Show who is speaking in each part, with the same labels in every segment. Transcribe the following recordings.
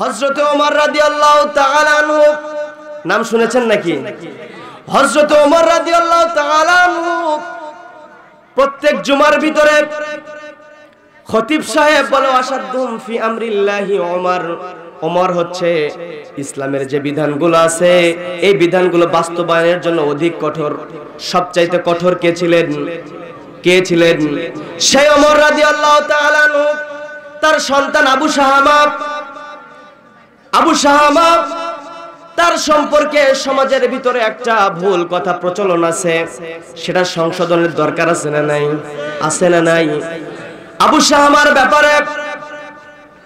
Speaker 1: হজরত ওমর রাদি আল্লাহ নাম শুনেছেন নাকি হজরত ওমর রাদি আল্লাহ প্রত্যেক জুমার ভিতরে খতিব সাহেব বলো আসাদুম ফি আমরিল্লাহি ওমর ওমর হচ্ছে ইসলামের যে বিধানগুলো আছে এই বিধানগুলো বাস্তবায়নের জন্য অধিক কঠোর সবচাইতে কঠোর কে ছিলেন কে ছিলেন সেই ওমর রাদিয়াল্লাহু তাআলা তার সন্তান আবু সাহামা আবু শাহামা তার সম্পর্কে সমাজের ভিতরে একটা ভুল কথা প্রচলন আছে সেটা সংশোধনের দরকার আছে না নাই আছে না নাই আবু শাহামার ব্যাপারে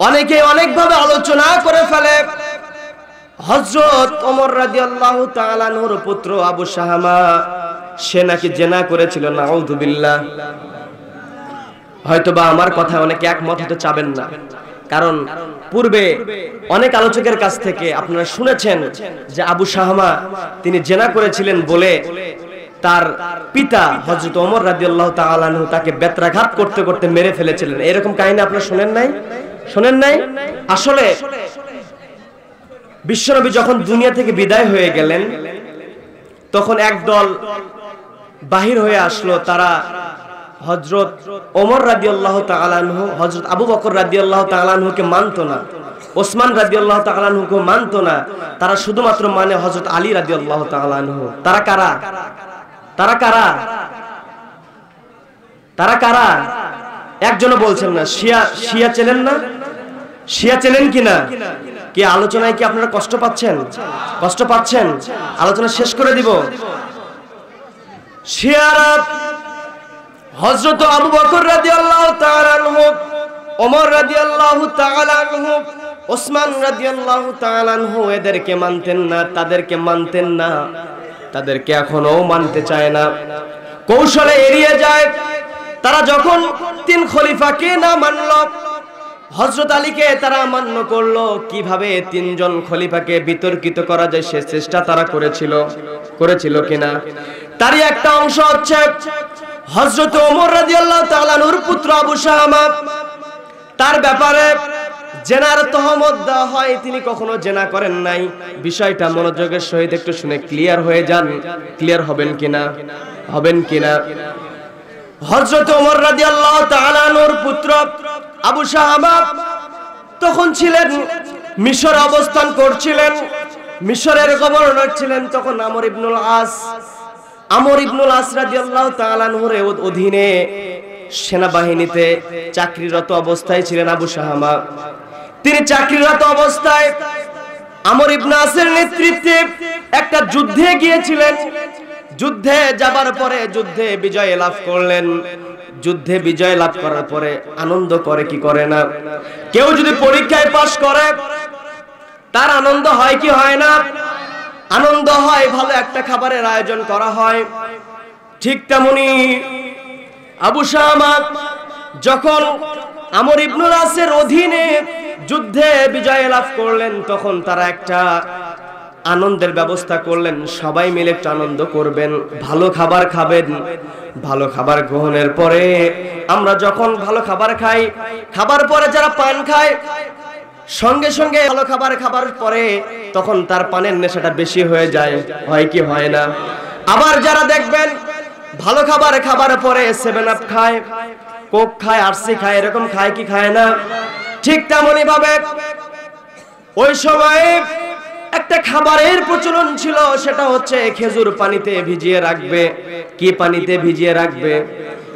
Speaker 1: অনেকে অনেকভাবে আলোচনা করে ফেলে হজরত ওমর রাজি আল্লাহ তালানোর পুত্র আবু শাহামা সে নাকি জেনা করেছিল না হয়তোবা আমার কথা অনেকে একমত হতে চাবেন না কারণ পূর্বে অনেক আলোচকের কাছ থেকে আপনারা শুনেছেন যে আবু শাহমা তিনি জেনা করেছিলেন বলে তার পিতা হজরত ওমর রাদিয়াল্লাহু তাআলা তাকে বেত্রাঘাত করতে করতে মেরে ফেলেছিলেন এরকম কাহিনী আপনারা শোনেন নাই শোনেন নাই আসলে বিশ্বনবী যখন দুনিয়া থেকে বিদায় হয়ে গেলেন তখন একদল বাহির হয়ে আসলো তারা হজরত ওমর রাজি আল্লাহ তালানহ হজরত আবু বকর রাজি আল্লাহ তালানহকে মানত না ওসমান রাজি আল্লাহ তালানহকে মানত না তারা শুধুমাত্র মানে হজরত আলী রাজি আল্লাহ তালানহ তারা কারা তারা কারা তারা কারা একজনও বলছেন না শিয়া শিয়া চেলেন না শিয়া চেনেন কিনা কি আলোচনায় কি আপনারা কষ্ট পাচ্ছেন কষ্ট পাচ্ছেন আলোচনা শেষ করে দিব শিয়ারা হজরত আবু বকর রাজি আল্লাহ ওমর রাজি আল্লাহ ওসমান রাজি আল্লাহ এদেরকে মানতেন না তাদেরকে মানতেন না তাদেরকে এখনো মানতে চায় না কৌশলে এড়িয়ে যায় তারা যখন তিন খলিফাকে না মানল হজরত আলীকে তারা মান্য করলো কিভাবে তিনজন খলিফাকে বিতর্কিত করা যায় সে চেষ্টা তারা করেছিল করেছিল কিনা তারই একটা অংশ হচ্ছে হজরত ওমর রাজি আল্লাহ তালানুর পুত্র আবু শাহামা তার ব্যাপারে জেনার তহমত দেওয়া হয় তিনি কখনো জেনা করেন নাই বিষয়টা মনোযোগের সহিত একটু শুনে ক্লিয়ার হয়ে যান ক্লিয়ার হবেন কিনা হবেন কিনা হজরত ওমর রাজি আল্লাহ তালানুর পুত্র আবু শাহামা তখন ছিলেন মিশর অবস্থান করছিলেন মিশরের গভর্নর ছিলেন তখন আমর ইবনুল আস আমর ইবনুল আসরাদি আল্লাহ তালানুর অধীনে সেনাবাহিনীতে চাকরিরত অবস্থায় ছিলেন আবু শাহামা তিনি চাকরিরত অবস্থায়
Speaker 2: আমর ইবনাসের নেতৃত্বে একটা যুদ্ধে গিয়েছিলেন
Speaker 1: যুদ্ধে যাবার পরে যুদ্ধে বিজয় লাভ করলেন যুদ্ধে বিজয় লাভ করার পরে আনন্দ করে কি করে না কেউ যদি পরীক্ষায় পাশ করে তার আনন্দ হয় কি হয় না আনন্দ হয় ভালো একটা খাবারের আয়োজন করা হয় ঠিক তেমনি আবু শাহমাদ যখন আমর ইবনুল আসের অধীনে যুদ্ধে বিজয় লাভ করলেন তখন তারা একটা আনন্দের ব্যবস্থা করলেন সবাই মিলে একটু আনন্দ করবেন ভালো খাবার খাবেন ভালো খাবার গ্রহণের পরে আমরা যখন ভালো খাবার খাই খাবার পরে যারা পান খায় সঙ্গে সঙ্গে ভালো খাবার খাবার পরে তখন তার পানের নেশাটা বেশি হয়ে যায় হয় কি হয় না আবার যারা দেখবেন ভালো খাবার খাবার পরে সেভেন আপ খায় কোক খায় আরসি খায় এরকম খায় কি খায় না ঠিক তেমনই ভাবে ওই সময়ে একটা খাবারের প্রচলন ছিল সেটা হচ্ছে খেজুর পানিতে ভিজিয়ে রাখবে কি পানিতে ভিজিয়ে রাখবে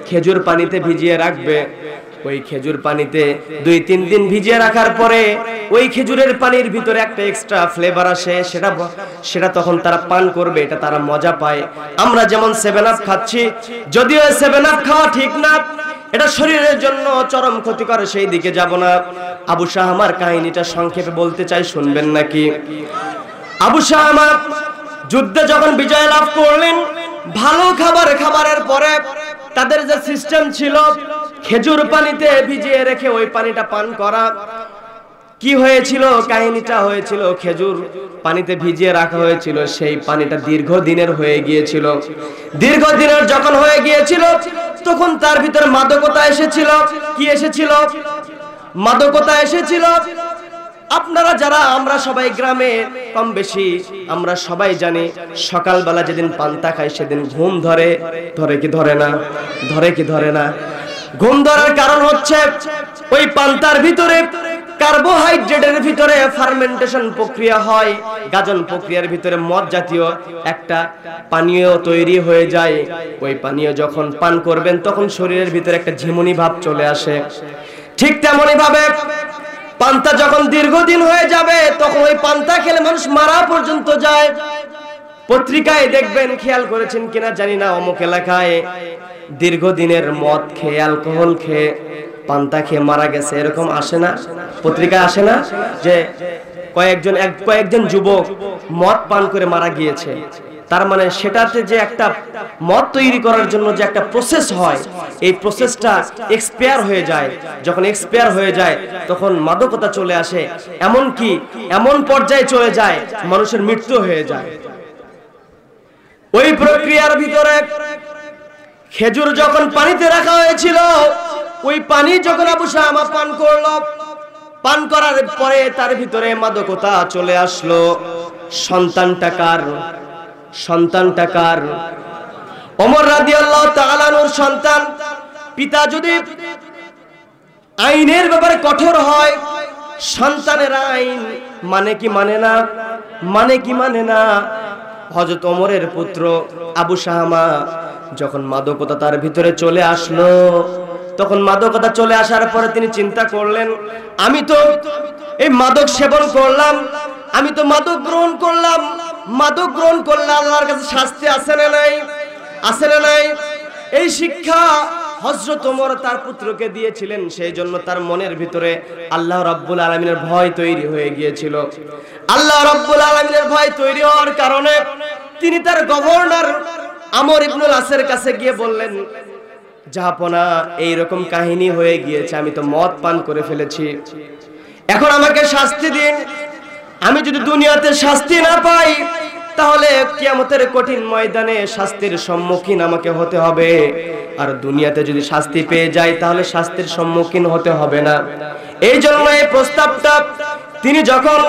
Speaker 1: খেজুর পানিতে ভিজিয়ে রাখবে ওই খেজুর পানিতে দুই তিন দিন ভিজিয়ে রাখার পরে ওই খেজুরের পানির ভিতরে একটা এক্সট্রা ফ্লেভার আসে সেটা সেটা তখন তারা পান করবে এটা তারা মজা পায় আমরা যেমন সেভেন আপ খাচ্ছি যদিও সেভেন আপ খাওয়া ঠিক না এটা শরীরের জন্য চরম ক্ষতিকর সেই দিকে যাব না আবু শাহ আমার কাহিনীটা সংক্ষেপে বলতে চাই শুনবেন নাকি আবু শাহ আমার যুদ্ধে যখন বিজয় লাভ করলেন ভালো খাবার খাবারের পরে তাদের যে সিস্টেম ছিল খেজুর পানিতে ভিজিয়ে রেখে ওই পানিটা পান করা কি হয়েছিল কাহিনীটা হয়েছিল খেজুর পানিতে ভিজিয়ে রাখা হয়েছিল সেই পানিটা দীর্ঘ দিনের হয়ে গিয়েছিল দীর্ঘ দিনের যখন হয়ে গিয়েছিল তখন তার ভিতর মাদকতা এসেছিল কি এসেছিল মাদকতা এসেছিল আপনারা যারা আমরা সবাই গ্রামে কম বেশি আমরা সবাই জানি সকালবেলা যেদিন পান্তা খাই সেদিন ঘুম ধরে ধরে কি ধরে না ধরে কি ধরে না ঘুম ধরার কারণ হচ্ছে ওই পান্তার ভিতরে কার্বোহাইড্রেটের ভিতরে ফার্মেন্টেশন প্রক্রিয়া হয় গাজন প্রক্রিয়ার ভিতরে মদ জাতীয় একটা পানীয় তৈরি হয়ে যায় ওই পানীয় যখন পান করবেন তখন শরীরের ভিতরে একটা ঝিমুনি ভাব চলে আসে ঠিক তেমনই ভাবে পান্তা যখন দীর্ঘদিন হয়ে যাবে তখন ওই পান্তা খেলে মানুষ মারা পর্যন্ত যায় পত্রিকায় দেখবেন খেয়াল করেছেন কিনা জানি না অমুক এলাকায় দীর্ঘদিনের মদ খেয়ে অ্যালকোহল খেয়ে পান্তা খেয়ে মারা গেছে এরকম আসে না পত্রিকায় আসে না যে কয়েকজন এক কয়েকজন যুবক মদ পান করে মারা গিয়েছে তার মানে সেটাতে যে একটা মদ তৈরি করার জন্য যে একটা প্রসেস হয় এই প্রসেসটা এক্সপায়ার হয়ে যায় যখন এক্সপায়ার হয়ে যায় তখন মাদকতা চলে আসে এমন কি এমন পর্যায়ে চলে যায় মানুষের মৃত্যু হয়ে যায় ওই প্রক্রিয়ার ভিতরে খেজুর যখন পানিতে রাখা হয়েছিল ওই পানি যখন আবু শাহামা পান করলো পান করার পরে তার ভিতরে মাদকতা চলে আসলো সন্তান টাকার সন্তান টাকার অমর রাজি আল্লাহ তালানুর সন্তান পিতা যদি আইনের ব্যাপারে কঠোর হয় সন্তানের আইন মানে কি মানে না মানে কি মানে না হজরত ওমরের পুত্র আবু শাহামা যখন মাদকতা তার ভিতরে চলে আসলো তখন মাদকতা চলে আসার পরে তিনি চিন্তা করলেন আমি তো এই মাদক সেবন করলাম আমি তো মাদক গ্রহণ করলাম মাদক গ্রহণ করলে আল্লাহর কাছে শাস্তি আছে না নাই আছে না নাই এই শিক্ষা হজরত ওমর তার পুত্রকে দিয়েছিলেন সেই জন্য তার মনের ভিতরে আল্লাহ রব্বুল আলমিনের ভয় তৈরি হয়ে গিয়েছিল আল্লাহ রব্বুল আলমিনের ভয় তৈরি হওয়ার কারণে তিনি তার গভর্নর আমর ইবনুল আসের কাছে গিয়ে বললেন যাপনা এই রকম কাহিনী হয়ে গিয়েছে আমি তো মদ পান করে ফেলেছি এখন আমাকে শাস্তি দিন আমি যদি দুনিয়াতে শাস্তি না পাই তাহলে কিয়ামতের কঠিন ময়দানে শাস্তির সম্মুখীন আমাকে হতে হবে আর দুনিয়াতে যদি শাস্তি পেয়ে যায় তাহলে শাস্তির সম্মুখীন হতে হবে না এই জন্য এই প্রস্তাবটা তিনি যখন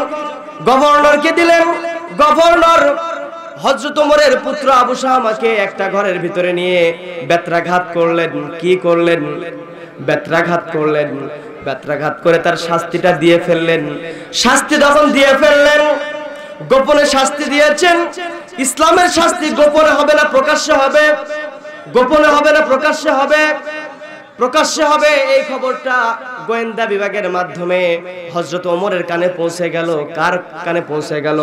Speaker 1: গভর্নরকে দিলেন গভর্নর হজরত ওমরের পুত্র আবু শাহমাকে একটা ঘরের ভিতরে নিয়ে বেত্রাঘাত করলেন কি করলেন বেত্রাঘাত করলেন বেত্রাঘাত করে তার শাস্তিটা দিয়ে ফেললেন শাস্তি তখন দিয়ে ফেললেন গোপনে শাস্তি দিয়েছেন ইসলামের শাস্তি গোপনে হবে না প্রকাশ্য হবে গোপনে হবে না প্রকাশ্যে হবে প্রকাশ্যে হবে এই খবরটা গোয়েন্দা বিভাগের মাধ্যমে হজরত ওমরের কানে পৌঁছে গেল কার কানে পৌঁছে গেল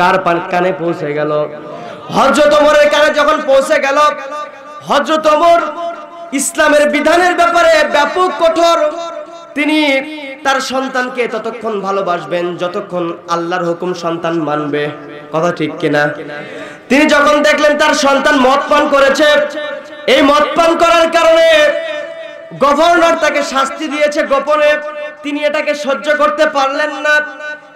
Speaker 1: কার কানে পৌঁছে গেল হজরত ওমরের কানে যখন পৌঁছে গেল হজরত ওমর ইসলামের বিধানের ব্যাপারে ব্যাপক কঠোর তিনি তার সন্তানকে ততক্ষণ ভালোবাসবেন যতক্ষণ আল্লাহর হুকুম সন্তান মানবে কথা ঠিক কিনা তিনি যখন দেখলেন তার সন্তান মদ পান করেছে এই মদ পান করার কারণে গভর্নর তাকে শাস্তি দিয়েছে গোপনে তিনি এটাকে সহ্য করতে পারলেন না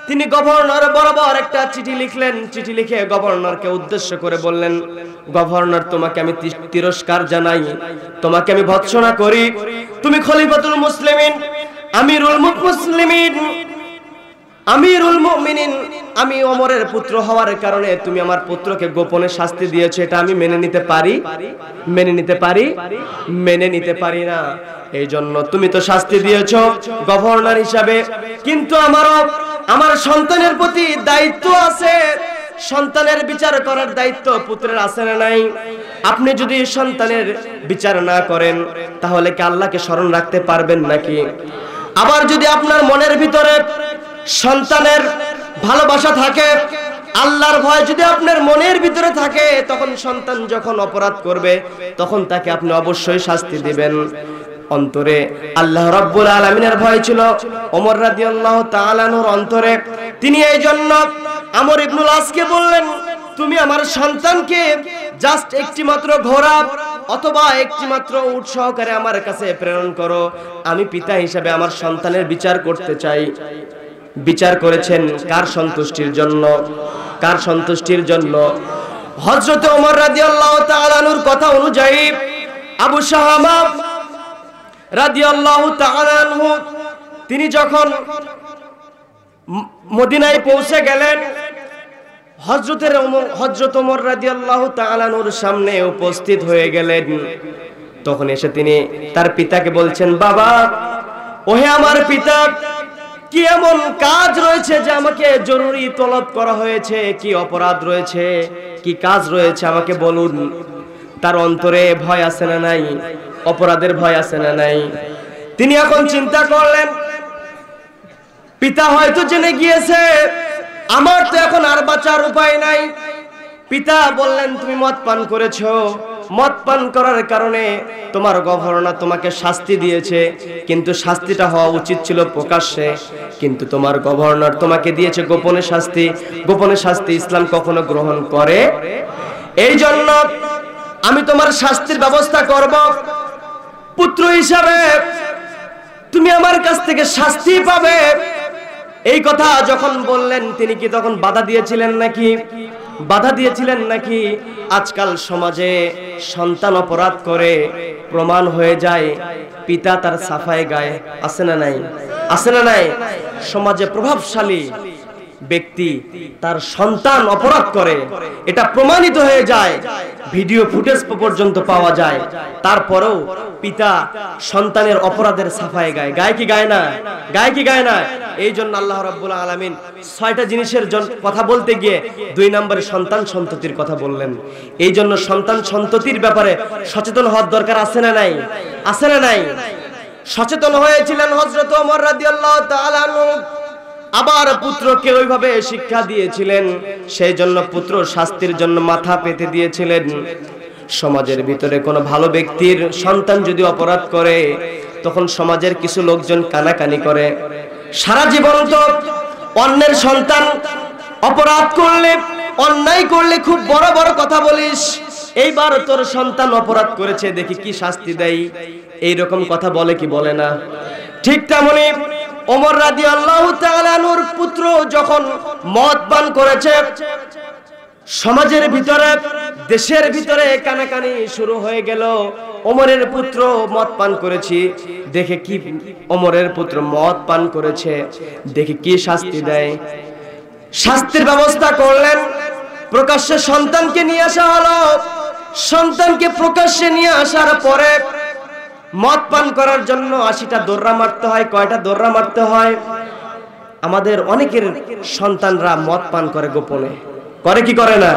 Speaker 1: তিনি গভর্নর বরাবর একটা চিঠি লিখলেন চিঠি লিখে গভর্নরকে উদ্দেশ্য করে বললেন গভর্নর তোমাকে আমি তিরস্কার জানাই তোমাকে আমি ভৎসনা করি তুমি খলিফাতুল মুসলিমিন আমিরুল মুসলিমিন আমিরুল মুমিনিন আমি অমরের পুত্র হওয়ার কারণে তুমি আমার পুত্রকে গোপনে শাস্তি দিয়েছো এটা আমি মেনে নিতে পারি মেনে নিতে পারি মেনে নিতে পারি না এই জন্য তুমি তো শাস্তি দিয়েছো গভর্নর হিসাবে কিন্তু আমারও আমার সন্তানের প্রতি দায়িত্ব আছে সন্তানের বিচার করার দায়িত্ব পুত্রের আছে না নাই আপনি যদি সন্তানের বিচার না করেন তাহলে কি আল্লাহকে স্মরণ রাখতে পারবেন নাকি আবার যদি আপনার মনের ভিতরে সন্তানের ভালোবাসা থাকে আল্লাহর ভয় যদি আপনার মনের ভিতরে থাকে তখন সন্তান যখন অপরাধ করবে তখন তাকে আপনি অবশ্যই শাস্তি দিবেন অন্তরে আল্লাহ রব্বুল আলমিনের ভয় ছিল অমর রাজি আল্লাহ তালানোর অন্তরে তিনি এই জন্য আমর ইবনুল আসকে বললেন তুমি আমার সন্তানকে জাস্ট একটি মাত্র ঘোড়া অথবা একটি মাত্র উট সহকারে আমার কাছে প্রেরণ করো আমি পিতা হিসাবে আমার সন্তানের বিচার করতে চাই বিচার করেছেন কার সন্তুষ্টির জন্য কার সন্তুষ্টির জন্য হজরত ওমর রাদিয়াল্লাহু তাআলার কথা অনুযায়ী আবু শাহামা রাদিয়াল্লাহু তাআলা তিনি যখন মদিনায় পৌঁছে গেলেন হজরতের হজরত ওমর রাদিয়াল্লাহু তাআলার সামনে উপস্থিত হয়ে গেলেন তখন এসে তিনি তার পিতাকে বলছেন বাবা ওহে আমার পিতা কি এমন কাজ রয়েছে যে আমাকে জরুরি তলব করা হয়েছে কি অপরাধ রয়েছে কি কাজ রয়েছে আমাকে বলুন তার অন্তরে ভয় আছে না নাই অপরাধের ভয় আছে না নাই তিনি এখন চিন্তা করলেন পিতা হয়তো জেনে গিয়েছে আমার তো এখন আর বাঁচার উপায় নাই পিতা বললেন তুমি মদ পান করেছো মদ পান করার কারণে তোমার গভর্নর তোমাকে শাস্তি দিয়েছে কিন্তু শাস্তিটা হওয়া উচিত ছিল প্রকাশ্যে কিন্তু তোমার গভর্নর তোমাকে দিয়েছে গোপনে শাস্তি গোপনে শাস্তি ইসলাম কখনো গ্রহণ করে এই জন্য আমি তোমার শাস্তির ব্যবস্থা করব পুত্র হিসাবে তুমি আমার কাছ থেকে শাস্তি পাবে এই কথা যখন বললেন তিনি কি তখন বাধা দিয়েছিলেন নাকি বাধা দিয়েছিলেন নাকি আজকাল সমাজে সন্তান অপরাধ করে প্রমাণ হয়ে যায় পিতা তার সাফায় গায়ে আছে না নাই আছে না নাই সমাজে প্রভাবশালী ব্যক্তি তার সন্তান অপরাধ করে এটা প্রমাণিত হয়ে যায় ভিডিও ফুটেজ পর্যন্ত পাওয়া যায় তারপরেও পিতা সন্তানের অপরাধের সাফায় গায় গায় কি গায় না গায় কি গায় না এই জন্য আল্লাহ রাব্বুল আলমিন ছয়টা জিনিসের কথা বলতে গিয়ে দুই নম্বরে সন্তান সন্ততির কথা বললেন এই জন্য সন্তান সন্ততির ব্যাপারে সচেতন হওয়ার দরকার আছে না নাই আছে না নাই সচেতন হয়েছিলেন হজরত ওমর রাদিয়াল্লাহু তাআলা আবার পুত্রকে ওইভাবে শিক্ষা দিয়েছিলেন সেই জন্য পুত্র শাস্তির জন্য মাথা পেতে দিয়েছিলেন সমাজের ভিতরে কোনো ভালো ব্যক্তির সন্তান যদি অপরাধ করে তখন সমাজের কিছু লোকজন কানাকানি করে সারা জীবন তো অন্যের সন্তান অপরাধ করলে অন্যায় করলে খুব বড় বড় কথা বলিস এইবার তোর সন্তান অপরাধ করেছে দেখি কি শাস্তি দেয় এইরকম কথা বলে কি বলে না ঠিক তেমনি ওমর রাদি আল্লাহ তালানুর পুত্র যখন মত পান করেছে সমাজের ভিতরে দেশের ভিতরে কানাকানি শুরু হয়ে গেল ওমরের পুত্র মত পান করেছি দেখে কি ওমরের পুত্র মত পান করেছে দেখে কি শাস্তি দেয় শাস্তির ব্যবস্থা করলেন প্রকাশ্যে সন্তানকে নিয়ে আসা হলো সন্তানকে প্রকাশ্যে নিয়ে আসার পরে মদ পান করার জন্য আশিটা দৌড়া মারতে হয় কয়টা দৌড়া মারতে হয় আমাদের অনেকের সন্তানরা মদ পান করে গোপনে করে কি করে না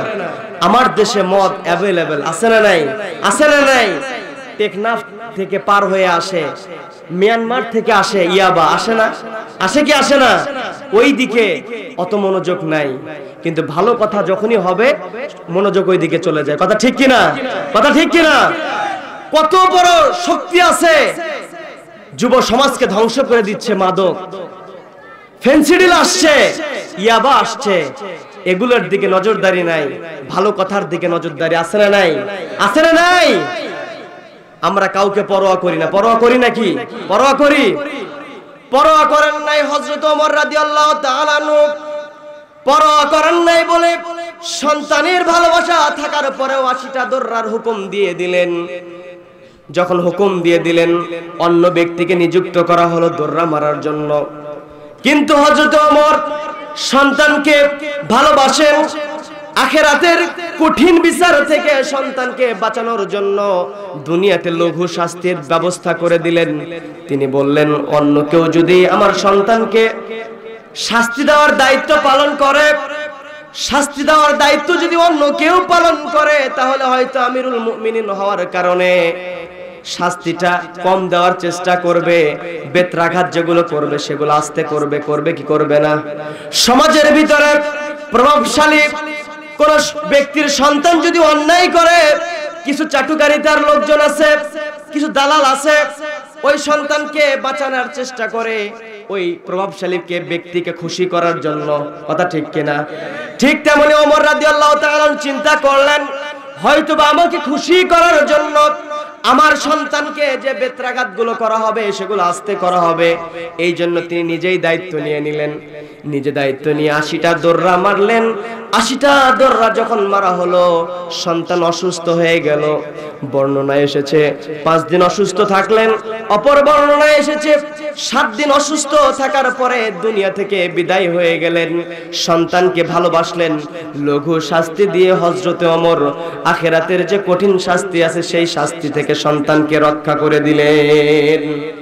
Speaker 1: আমার দেশে মদ অ্যাভেলেবেল আছে না নাই আছে না নাই টেকনাফ থেকে পার হয়ে আসে মিয়ানমার থেকে আসে ইয়াবা আসে না আসে কি আসে না ওই দিকে অত মনোযোগ নাই কিন্তু ভালো কথা যখনই হবে মনোযোগ ওই দিকে চলে যায় কথা ঠিক কিনা কথা ঠিক কিনা কত বড় শক্তি আছে যুব সমাজকে ধ্বংস করে দিচ্ছে মাদক ফেন্সিডিল আসছে ইয়াবা আসছে এগুলোর দিকে নজরদারি নাই ভালো কথার দিকে নজরদারি আছে না নাই আছে না নাই আমরা কাউকে পরোয়া করি না পরোয়া করি নাকি পরোয়া করি পরোয়া করেন নাই হযরত ওমর রাদিয়াল্লাহু তাআলা নু পরোয়া করেন নাই বলে সন্তানের ভালোবাসা থাকার পরেও আশিটা দররার হুকুম দিয়ে দিলেন যখন হুকুম দিয়ে দিলেন অন্য ব্যক্তিকে নিযুক্ত করা হলো দোররা মারার জন্য কিন্তু হজরত ওমর সন্তানকে ভালোবাসেন আখেরাতের কঠিন বিচার থেকে সন্তানকে বাঁচানোর জন্য দুনিয়াতে লঘু শাস্তির ব্যবস্থা করে দিলেন তিনি বললেন অন্য কেউ যদি আমার সন্তানকে শাস্তি দেওয়ার দায়িত্ব পালন করে শাস্তি দেওয়ার দায়িত্ব যদি অন্য কেউ পালন করে তাহলে হয়তো আমিরুল মুমিনিন হওয়ার কারণে শাস্তিটা কম দেওয়ার চেষ্টা করবে বেত্রাঘাত যেগুলো করবে সেগুলো আস্তে করবে করবে কি করবে না সমাজের ভিতরে প্রভাবশালী কোন ব্যক্তির সন্তান যদি অন্যায় করে কিছু চাটুকারিতার লোকজন আছে কিছু দালাল আছে ওই সন্তানকে বাঁচানোর চেষ্টা করে ওই প্রভাবশালীকে ব্যক্তিকে খুশি করার জন্য কথা ঠিক কিনা ঠিক তেমনি ওমর রাদিয়াল্লাহু তাআলা চিন্তা করলেন হয়তো বা আমাকে খুশি করার জন্য আমার সন্তানকে যে বেত্রাঘাতগুলো গুলো করা হবে সেগুলো আস্তে করা হবে এই জন্য তিনি নিজেই দায়িত্ব নিয়ে নিলেন নিজে দায়িত্ব নিয়ে আশিটা দোররা মারলেন আশিটা দোররা যখন মারা হলো সন্তান অসুস্থ হয়ে গেল বর্ণনা এসেছে পাঁচ দিন অসুস্থ থাকলেন অপর বর্ণনায় এসেছে সাত দিন অসুস্থ থাকার পরে দুনিয়া থেকে বিদায় হয়ে গেলেন সন্তানকে ভালোবাসলেন লঘু শাস্তি দিয়ে হজরতে অমর আখেরাতের যে কঠিন শাস্তি আছে সেই শাস্তি থেকে সন্তানকে রক্ষা করে দিলেন